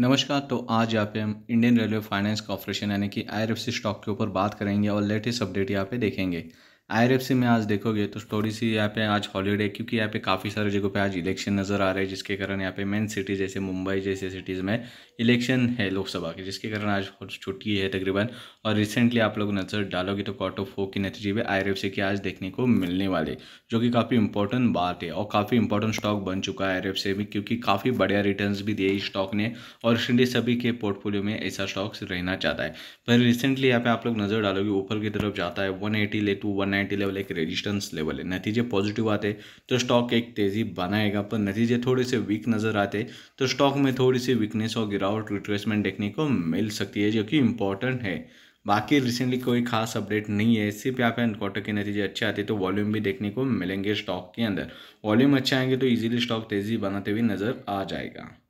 नमस्कार तो आज यहाँ पे हम इंडियन रेलवे फाइनेंस कॉर्पोरेशन यानी कि आई स्टॉक के ऊपर बात करेंगे और लेटेस्ट अपडेट यहाँ पे देखेंगे आई में आज देखोगे तो थोड़ी सी यहाँ पे आज हॉलीडे क्योंकि यहाँ पे काफ़ी सारे जगहों पे आज इलेक्शन नज़र आ रहे हैं जिसके कारण यहाँ पे मेन सिटी जैसे मुंबई जैसे सिटीज़ में इलेक्शन है लोकसभा के जिसके कारण आज छुट्टी है तकरीबन और रिसेंटली आप लोग नज़र डालोगे तो कॉट ऑफ फोक के नतीजे में आई के आज देखने को मिलने वाले जो कि काफ़ी इंपॉर्टेंट बात है और काफ़ी इंपॉर्टेंट स्टॉक बन चुका है आई भी क्योंकि काफ़ी बढ़िया रिटर्न भी दिए इस स्टॉक ने और रिसेंटली सभी के पोर्टफोलियो में ऐसा स्टॉक्स रहना चाहता है पर रिसेंटली यहाँ पे आप लोग नज़र डालोगे ऊपर की तरफ जाता है वन एटी ले टू वन 190 लेवल एक रेजिस्टेंस लेवल है नतीजे पॉजिटिव आते तो स्टॉक एक तेज़ी बनाएगा पर नतीजे थोड़े से वीक नज़र आते तो स्टॉक में थोड़ी सी वीकनेस और गिरावट रिट्रेसमेंट देखने को मिल सकती है जो कि इंपॉर्टेंट है बाकी रिसेंटली कोई खास अपडेट नहीं है सिर्फ यहाँ पे क्वार्टर के नतीजे अच्छे आते तो वॉल्यूम भी देखने को मिलेंगे स्टॉक के अंदर वॉल्यूम अच्छे आएंगे तो इजीली स्टॉक तेज़ी बनाते हुए नज़र आ जाएगा